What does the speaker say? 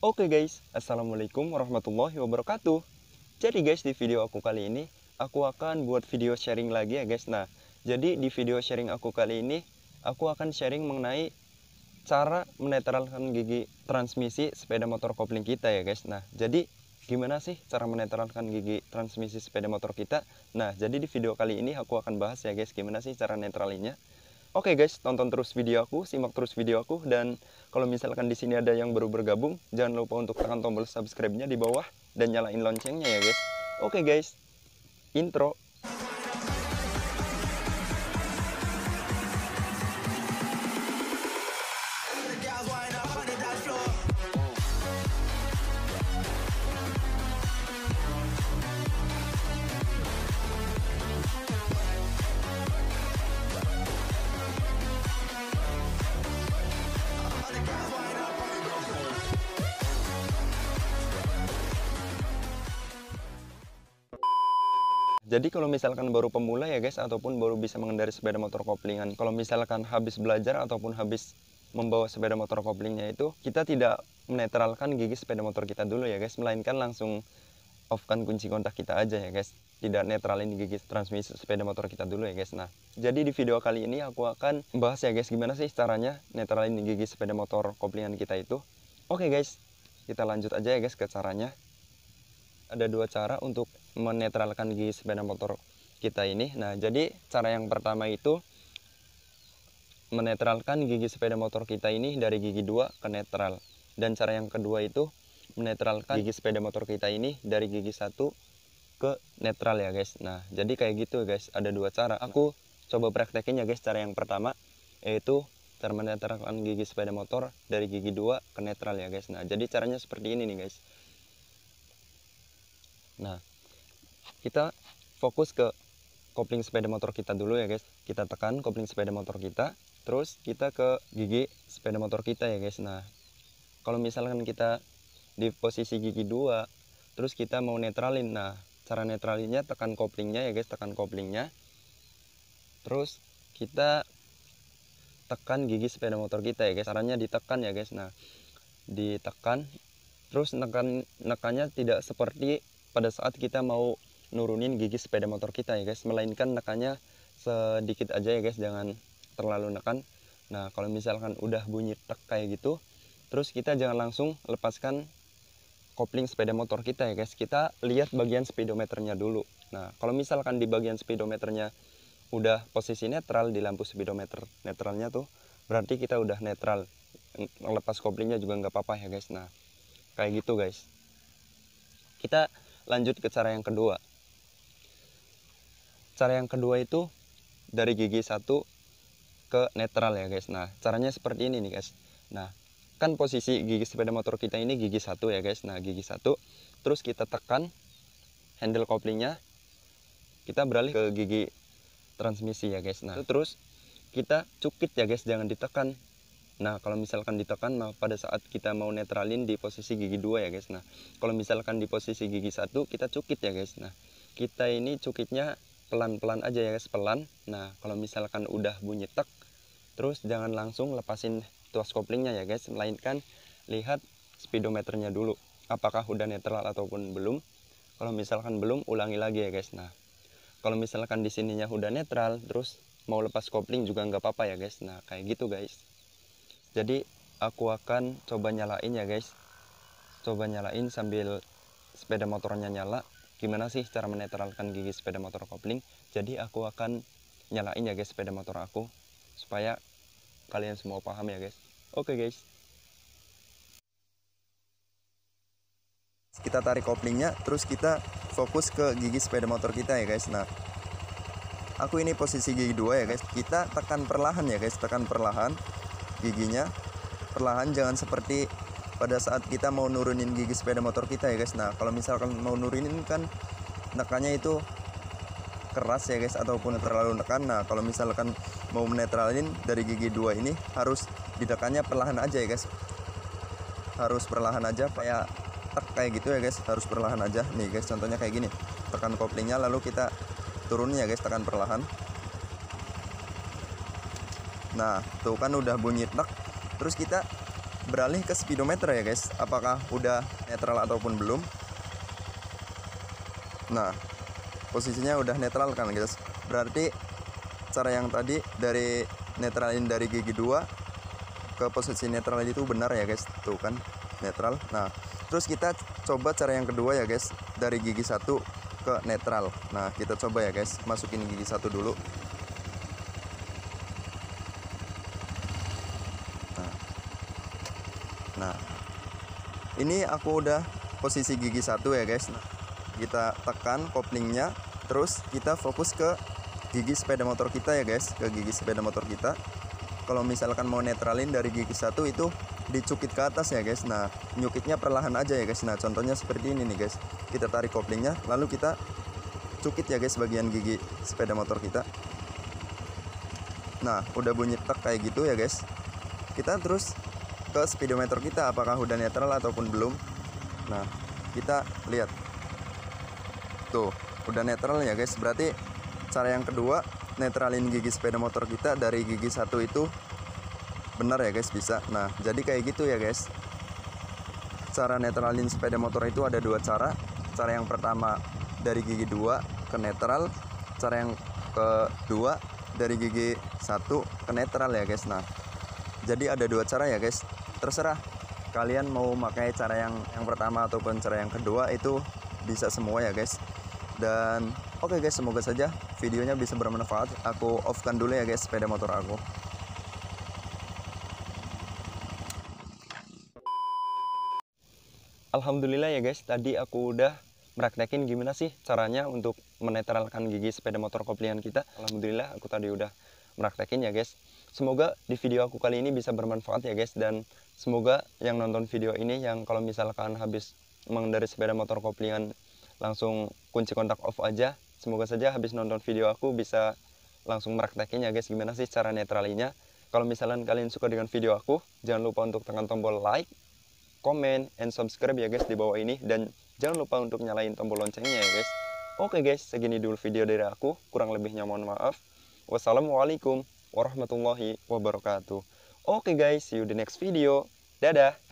Oke guys, Assalamualaikum warahmatullahi wabarakatuh Jadi guys, di video aku kali ini Aku akan buat video sharing lagi ya guys Nah, jadi di video sharing aku kali ini Aku akan sharing mengenai Cara menetralkan gigi transmisi sepeda motor kopling kita ya guys Nah, jadi gimana sih cara menetralkan gigi transmisi sepeda motor kita Nah, jadi di video kali ini aku akan bahas ya guys Gimana sih cara netralinnya Oke guys, tonton terus video aku, simak terus video aku Dan kalau misalkan di sini ada yang baru bergabung, jangan lupa untuk tekan tombol subscribe-nya di bawah dan nyalain loncengnya ya guys. Oke okay guys, intro. Jadi kalau misalkan baru pemula ya guys ataupun baru bisa mengendari sepeda motor koplingan, kalau misalkan habis belajar ataupun habis membawa sepeda motor koplingnya itu kita tidak menetralkan gigi sepeda motor kita dulu ya guys, melainkan langsung offkan kunci kontak kita aja ya guys. Tidak netralin gigi transmisi sepeda motor kita dulu ya guys. Nah, jadi di video kali ini aku akan bahas ya guys gimana sih caranya netralin gigi sepeda motor koplingan kita itu. Oke guys, kita lanjut aja ya guys ke caranya. Ada dua cara untuk menetralkan gigi sepeda motor kita ini. Nah, jadi cara yang pertama itu menetralkan gigi sepeda motor kita ini dari gigi dua ke netral. Dan cara yang kedua itu menetralkan gigi sepeda motor kita ini dari gigi satu ke netral ya guys. Nah, jadi kayak gitu guys, ada dua cara. Aku coba praktekin ya guys cara yang pertama yaitu cara menetralkan gigi sepeda motor dari gigi dua ke netral ya guys. Nah, jadi caranya seperti ini nih guys. Nah, kita fokus ke kopling sepeda motor kita dulu ya guys kita tekan kopling sepeda motor kita terus kita ke gigi sepeda motor kita ya guys nah kalau misalkan kita di posisi gigi 2 terus kita mau netralin nah cara netralinnya tekan koplingnya ya guys tekan koplingnya terus kita tekan gigi sepeda motor kita ya guys caranya ditekan ya guys nah ditekan terus nekan nekannya tidak seperti pada saat kita mau nurunin gigi sepeda motor kita ya guys melainkan nekannya sedikit aja ya guys jangan terlalu nekan nah kalau misalkan udah bunyi tek kayak gitu terus kita jangan langsung lepaskan kopling sepeda motor kita ya guys kita lihat bagian speedometernya dulu nah kalau misalkan di bagian speedometernya udah posisi netral di lampu speedometer netralnya tuh berarti kita udah netral lepas koplingnya juga nggak apa-apa ya guys nah kayak gitu guys kita lanjut ke cara yang kedua cara yang kedua itu dari gigi satu ke netral ya guys nah caranya seperti ini nih guys nah kan posisi gigi sepeda motor kita ini gigi satu ya guys nah gigi satu terus kita tekan handle koplingnya kita beralih ke gigi transmisi ya guys nah terus kita cukit ya guys jangan ditekan nah kalau misalkan ditekan nah pada saat kita mau netralin di posisi gigi dua ya guys nah kalau misalkan di posisi gigi satu kita cukit ya guys nah kita ini cukitnya pelan-pelan aja ya guys, pelan. Nah, kalau misalkan udah bunyi tek, terus jangan langsung lepasin tuas koplingnya ya guys, melainkan lihat speedometernya dulu, apakah udah netral ataupun belum. Kalau misalkan belum, ulangi lagi ya guys. Nah, kalau misalkan di sininya udah netral, terus mau lepas kopling juga nggak apa-apa ya guys. Nah, kayak gitu guys. Jadi, aku akan coba nyalain ya guys. Coba nyalain sambil sepeda motornya nyala gimana sih cara menetralkan gigi sepeda motor kopling jadi aku akan nyalain ya guys sepeda motor aku supaya kalian semua paham ya guys oke okay guys kita tarik koplingnya terus kita fokus ke gigi sepeda motor kita ya guys nah aku ini posisi gigi dua ya guys kita tekan perlahan ya guys tekan perlahan giginya perlahan jangan seperti pada saat kita mau nurunin gigi sepeda motor kita ya guys nah kalau misalkan mau nurunin kan nekannya itu keras ya guys ataupun terlalu nekan nah kalau misalkan mau menetralin dari gigi dua ini harus ditekannya perlahan aja ya guys harus perlahan aja kayak tek kayak gitu ya guys harus perlahan aja nih guys contohnya kayak gini tekan koplingnya lalu kita turun ya guys tekan perlahan nah tuh kan udah bunyi tek terus kita beralih ke speedometer ya guys apakah udah netral ataupun belum nah posisinya udah netral kan guys berarti cara yang tadi dari netralin dari gigi 2 ke posisi netral itu benar ya guys tuh kan netral nah terus kita coba cara yang kedua ya guys dari gigi 1 ke netral nah kita coba ya guys masukin gigi satu dulu nah ini aku udah posisi gigi satu ya guys nah kita tekan koplingnya terus kita fokus ke gigi sepeda motor kita ya guys ke gigi sepeda motor kita kalau misalkan mau netralin dari gigi satu itu dicukit ke atas ya guys nah nyukitnya perlahan aja ya guys nah contohnya seperti ini nih guys kita tarik koplingnya lalu kita cukit ya guys bagian gigi sepeda motor kita nah udah bunyi tek kayak gitu ya guys kita terus ke speedometer kita apakah udah netral ataupun belum nah kita lihat tuh udah netral ya guys berarti cara yang kedua netralin gigi sepeda motor kita dari gigi satu itu benar ya guys bisa nah jadi kayak gitu ya guys cara netralin sepeda motor itu ada dua cara cara yang pertama dari gigi dua ke netral cara yang kedua dari gigi satu ke netral ya guys nah jadi ada dua cara ya guys terserah kalian mau pakai cara yang yang pertama ataupun cara yang kedua itu bisa semua ya guys dan oke okay guys semoga saja videonya bisa bermanfaat aku offkan dulu ya guys sepeda motor aku Alhamdulillah ya guys tadi aku udah meraktekin gimana sih caranya untuk menetralkan gigi sepeda motor koplingan kita Alhamdulillah aku tadi udah meraktekin ya guys semoga di video aku kali ini bisa bermanfaat ya guys dan semoga yang nonton video ini yang kalau misalkan habis mengendari sepeda motor koplingan langsung kunci kontak off aja semoga saja habis nonton video aku bisa langsung meraktekin ya guys gimana sih cara netralinya kalau misalkan kalian suka dengan video aku jangan lupa untuk tekan tombol like comment and subscribe ya guys di bawah ini dan jangan lupa untuk nyalain tombol loncengnya ya guys oke guys segini dulu video dari aku kurang lebihnya mohon maaf wassalamualaikum warahmatullahi wabarakatuh. Oke okay guys, see you the next video. Dadah!